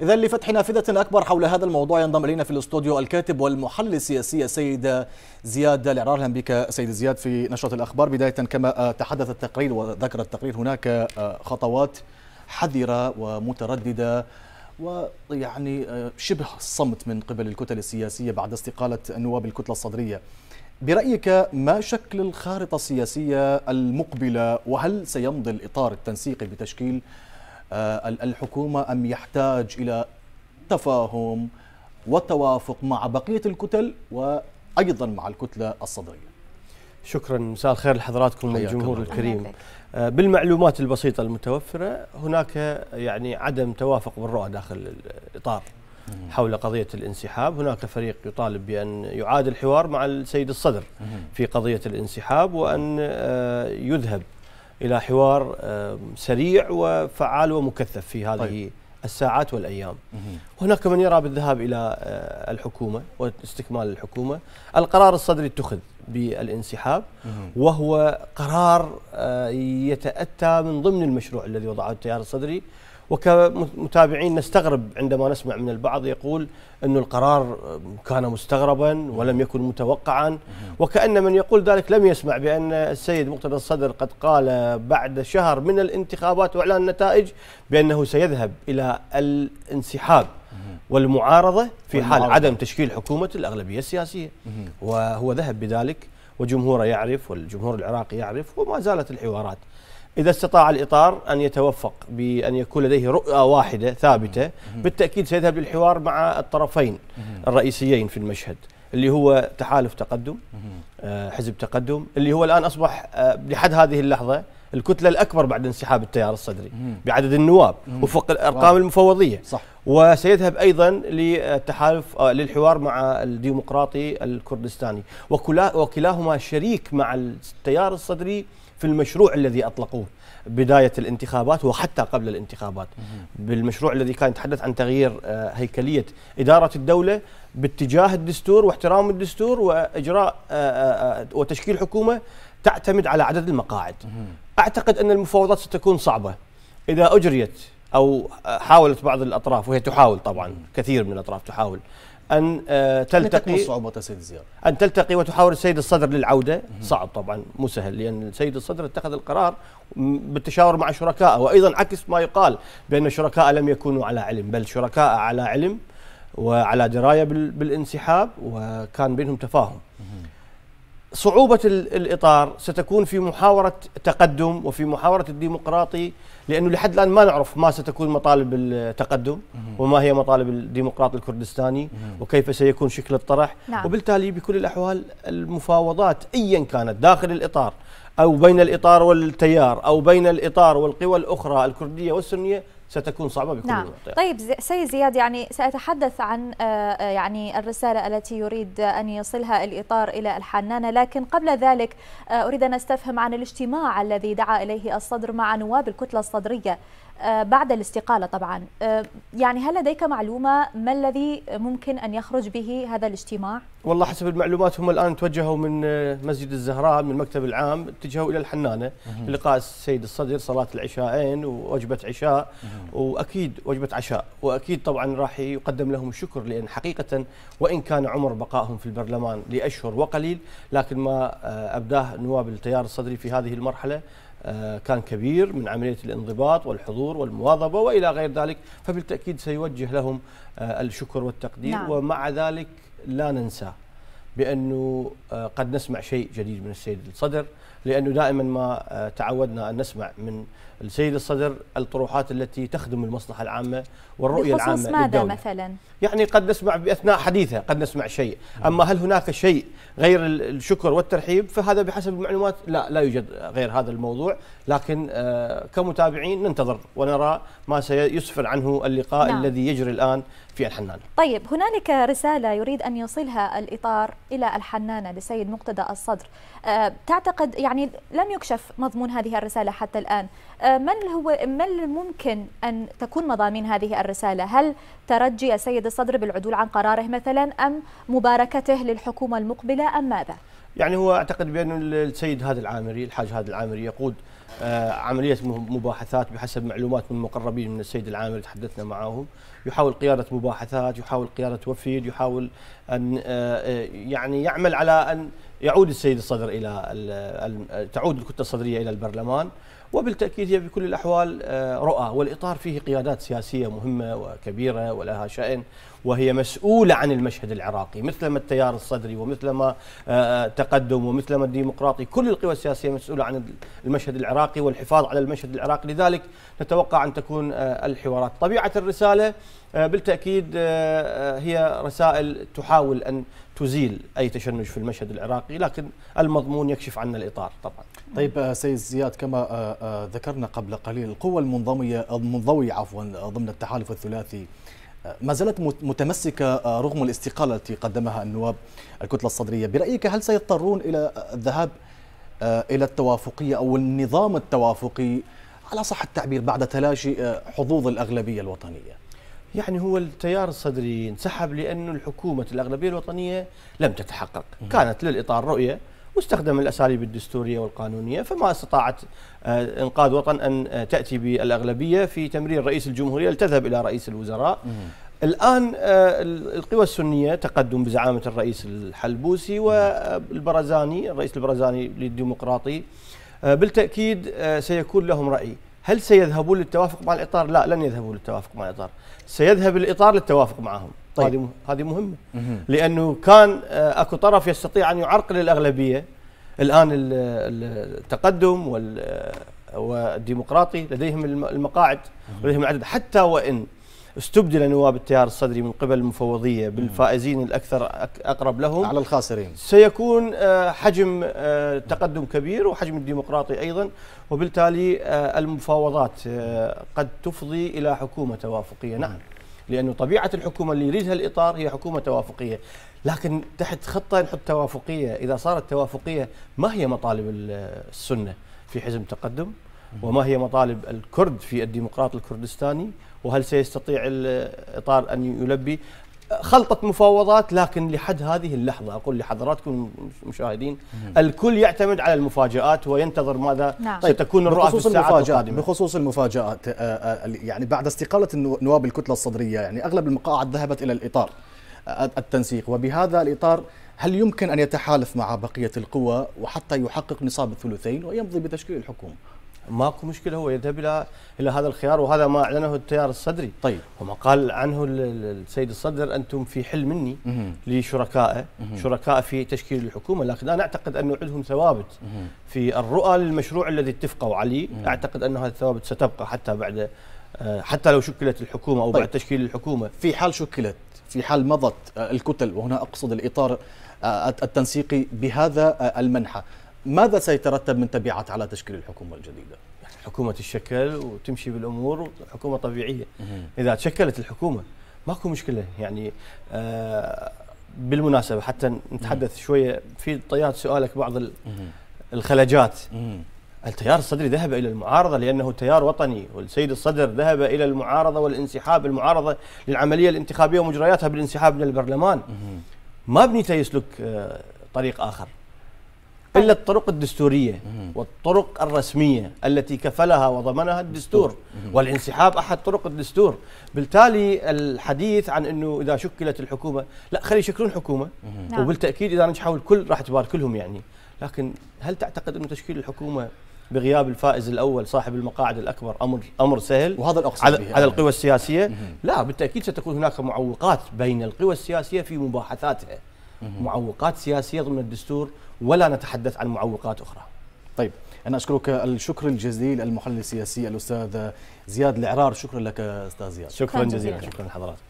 إذا لفتح نافذة أكبر حول هذا الموضوع ينضم إلينا في الاستوديو الكاتب والمحلل السياسي السيد زياد العرار أهلا بك سيد زياد في نشرة الأخبار بداية كما تحدث التقرير وذكر التقرير هناك خطوات حذرة ومترددة ويعني شبه صمت من قبل الكتل السياسية بعد استقالة نواب الكتلة الصدرية برأيك ما شكل الخارطة السياسية المقبلة وهل سيمضي الإطار التنسيقي بتشكيل آه، الحكومة أم يحتاج إلى تفاهم وتوافق مع بقية الكتل وأيضا مع الكتلة الصدرية شكرا مساء الخير لحضراتكم والجمهور الكريم آه، بالمعلومات البسيطة المتوفرة هناك يعني عدم توافق بالرؤى داخل الإطار حول قضية الانسحاب هناك فريق يطالب بأن يعاد الحوار مع السيد الصدر في قضية الانسحاب وأن آه، يذهب الى حوار سريع وفعال ومكثف في هذه طيب. الساعات والايام. هناك من يرى بالذهاب الى آه، الحكومه واستكمال الحكومه، القرار الصدري اتخذ بالانسحاب وهو قرار آه، يتاتى من ضمن المشروع الذي وضعه التيار الصدري وكمتابعين نستغرب عندما نسمع من البعض يقول أن القرار كان مستغربا ولم يكن متوقعا وكأن من يقول ذلك لم يسمع بأن السيد مقتدى الصدر قد قال بعد شهر من الانتخابات وإعلان النتائج بأنه سيذهب إلى الانسحاب والمعارضة في حال عدم تشكيل حكومة الأغلبية السياسية وهو ذهب بذلك وجمهوره يعرف والجمهور العراقي يعرف وما زالت الحوارات إذا استطاع الإطار أن يتوفق بأن يكون لديه رؤى واحدة ثابتة بالتأكيد سيذهب للحوار مع الطرفين الرئيسيين في المشهد اللي هو تحالف تقدم آه، حزب تقدم اللي هو الآن أصبح آه، لحد هذه اللحظة الكتله الاكبر بعد انسحاب التيار الصدري بعدد النواب وفق الارقام المفوضيه صح وسيذهب ايضا للتحالف آه، للحوار مع الديمقراطي الكردستاني وكلاهما شريك مع التيار الصدري في المشروع الذي اطلقوه بدايه الانتخابات وحتى قبل الانتخابات بالمشروع الذي كان يتحدث عن تغيير آه، هيكليه اداره الدوله باتجاه الدستور واحترام الدستور واجراء آه، وتشكيل حكومه تعتمد على عدد المقاعد أعتقد أن المفاوضات ستكون صعبة إذا أجريت أو حاولت بعض الأطراف وهي تحاول طبعا كثير من الأطراف تحاول أن آه، تلتقي صعوبة سيد زيار أن تلتقي وتحاول السيد الصدر للعودة صعب طبعا مو سهل لأن السيد الصدر اتخذ القرار بالتشاور مع شركائه وأيضا عكس ما يقال بأن شركاء لم يكونوا على علم بل شركاء على علم وعلى دراية بالانسحاب وكان بينهم تفاهم صعوبة الإطار ستكون في محاورة تقدم وفي محاورة الديمقراطي لأنه لحد الآن ما نعرف ما ستكون مطالب التقدم وما هي مطالب الديمقراطي الكردستاني وكيف سيكون شكل الطرح نعم. وبالتالي بكل الأحوال المفاوضات أيا كانت داخل الإطار أو بين الإطار والتيار أو بين الإطار والقوى الأخرى الكردية والسنية ستكون صعبة بكل نعم. الوقت طيب سي زياد يعني سأتحدث عن آه، آه، يعني الرسالة التي يريد أن يصلها الإطار إلى الحنانة لكن قبل ذلك آه، أريد أن أستفهم عن الاجتماع الذي دعا إليه الصدر مع نواب الكتلة الصدرية آه، بعد الاستقالة طبعا آه، يعني هل لديك معلومة ما الذي ممكن أن يخرج به هذا الاجتماع؟ والله حسب المعلومات هم الآن توجهوا من آه، مسجد الزهراء من المكتب العام اتجهوا إلى الحنانة لقاء السيد الصدر صلاة العشاءين ووجبة عشاء وأكيد وجبة عشاء وأكيد طبعا راح يقدم لهم الشكر لأن حقيقة وإن كان عمر بقائهم في البرلمان لأشهر وقليل لكن ما أبداه نواب التيار الصدري في هذه المرحلة آه، كان كبير من عملية الانضباط والحضور والمواظبة وإلى غير ذلك فبالتأكيد سيوجه لهم آه، الشكر والتقدير نعم. ومع ذلك لا ننسى بانه آه، قد نسمع شيء جديد من السيد الصدر لانه دائما ما آه، تعودنا ان نسمع من السيد الصدر الطروحات التي تخدم المصلحه العامه والرؤيه العامه ماذا للدولة. مثلا؟ يعني قد نسمع باثناء حديثه قد نسمع شيء، اما هل هناك شيء غير الشكر والترحيب فهذا بحسب المعلومات لا لا يوجد غير هذا الموضوع، لكن آه، كمتابعين ننتظر ونرى ما سيسفر عنه اللقاء نعم. الذي يجري الان في الحنان. طيب هنالك رساله يريد ان يوصلها الاطار إلى الحنانة لسيد مقتدى الصدر آه، تعتقد يعني لم يكشف مضمون هذه الرسالة حتى الآن آه، من هو من الممكن أن تكون مضامين هذه الرسالة هل ترجي السيد الصدر بالعدول عن قراره مثلا أم مباركته للحكومة المقبلة أم ماذا؟ يعني هو أعتقد بأن السيد هذا العامري الحاج هذا العامري يقود آه، عملية مباحثات بحسب معلومات من مقربين من السيد العامل تحدثنا معهم يحاول قيادة مباحثات يحاول قيادة وفيد يحاول أن آه، آه، يعني يعمل على أن يعود السيد الصدر إلى تعود الكتلة الصدرية إلى البرلمان وبالتأكيد هي بكل الأحوال رؤى والإطار فيه قيادات سياسية مهمة وكبيرة ولها شأن وهي مسؤولة عن المشهد العراقي مثلما التيار الصدري ومثلما تقدم ومثلما الديمقراطي كل القوى السياسية مسؤولة عن المشهد العراقي العراقي والحفاظ على المشهد العراقي لذلك نتوقع أن تكون آه، الحوارات طبيعة الرسالة آه، بالتأكيد آه، هي رسائل تحاول أن تزيل أي تشنج في المشهد العراقي لكن المضمون يكشف عنا الإطار طبعا طيب سيد زياد كما ذكرنا قبل قليل القوة المنضوية المنضوية عفوا ضمن التحالف الثلاثي ما زالت متمسكة رغم الاستقالة التي قدمها النواب الكتلة الصدرية برأيك هل سيضطرون إلى الذهاب آه، إلى التوافقية أو النظام التوافقي على صح التعبير بعد تلاشي آه، حظوظ الأغلبية الوطنية يعني هو التيار الصدري انسحب لأن الحكومة الأغلبية الوطنية لم تتحقق كانت للإطار رؤية واستخدم الاساليب الدستوريه والقانونيه فما استطاعت آه، انقاذ وطن ان تاتي بالاغلبيه في تمرير رئيس الجمهوريه لتذهب الى رئيس الوزراء الآن آه، القوى السنية تقدم بزعامة الرئيس الحلبوسي والبرزاني الرئيس البرزاني للديمقراطي آه، بالتأكيد آه، سيكون لهم رأي هل سيذهبون للتوافق مع الإطار؟ لا لن يذهبوا للتوافق مع الإطار سيذهب الإطار للتوافق معهم طيب. هذه هذه مهمة لأنه كان أكو طرف يستطيع أن يعرقل الأغلبية الآن التقدم والديمقراطي لديهم المقاعد لديهم العدد حتى وإن استبدل نواب التيار الصدري من قبل المفوضيه بالفائزين الاكثر اقرب لهم على الخاسرين سيكون آه، حجم آه، تقدم كبير وحجم الديمقراطي ايضا وبالتالي آه، المفاوضات قد تفضي الى حكومه توافقيه نعم لانه طبيعه الحكومه اللي يريدها الاطار هي حكومه توافقيه لكن تحت خطه نحط توافقيه اذا صارت توافقيه ما هي مطالب السنه في حزب تقدم وما هي مطالب الكرد في الديمقراط الكردستاني وهل سيستطيع الاطار ان يلبي خلطة مفاوضات لكن لحد هذه اللحظة أقول لحضراتكم المشاهدين الكل يعتمد على المفاجآت وينتظر ماذا نعم. طيب تكون الرؤى في الساعات القادمة بخصوص المفاجآت آه، آه، يعني بعد استقالة نواب الكتلة الصدرية يعني أغلب المقاعد ذهبت إلى الإطار آه، التنسيق وبهذا الإطار هل يمكن أن يتحالف مع بقية القوى وحتى يحقق نصاب الثلثين ويمضي بتشكيل الحكومة ماكو مشكله هو يذهب الى الى هذا الخيار وهذا ما اعلنه التيار الصدري طيب وما قال عنه السيد الصدر انتم في حل مني لشركائه شركاء في تشكيل الحكومه لكن انا اعتقد انه عندهم ثوابت في الرؤى للمشروع الذي اتفقوا عليه اعتقد ان هذه الثوابت ستبقى حتى بعد آه، حتى لو شكلت الحكومه او طيب. بعد تشكيل الحكومه في حال شكلت في حال مضت آه، الكتل وهنا اقصد الاطار آه، التنسيقي بهذا المنحى ماذا سيترتب من تبعات على تشكيل الحكومة الجديدة؟ الحكومة تشكل وتمشي بالأمور حكومة طبيعية إذا تشكلت الحكومة ماكو مشكلة يعني آه بالمناسبة حتى نتحدث شوية في طيات سؤالك بعض الخلجات التيار الصدري ذهب إلى المعارضة لأنه تيار وطني والسيد الصدر ذهب إلى المعارضة والانسحاب المعارضة للعملية الانتخابية ومجرياتها بالانسحاب من البرلمان ما بنيته يسلك آه، طريق آخر الا الطرق الدستوريه والطرق الرسميه التي كفلها وضمنها الدستور والانسحاب احد طرق الدستور بالتالي الحديث عن انه اذا شكلت الحكومه لا خلي يشكلون حكومه نعم. وبالتاكيد اذا نجحوا الكل راح تباركلهم يعني لكن هل تعتقد انه تشكيل الحكومه بغياب الفائز الاول صاحب المقاعد الاكبر امر امر سهل وهذا الاقصد على, على القوى السياسيه لا بالتاكيد ستكون هناك معوقات بين القوى السياسيه في مباحثاتها معوقات سياسيه ضمن الدستور ولا نتحدث عن معوقات اخرى. طيب أنا أشكرك الشكر الجزيل المحلل السياسي الأستاذ زياد العرار شكرا لك أستاذ زياد شكرا جزيلا شكرا لحضراتكم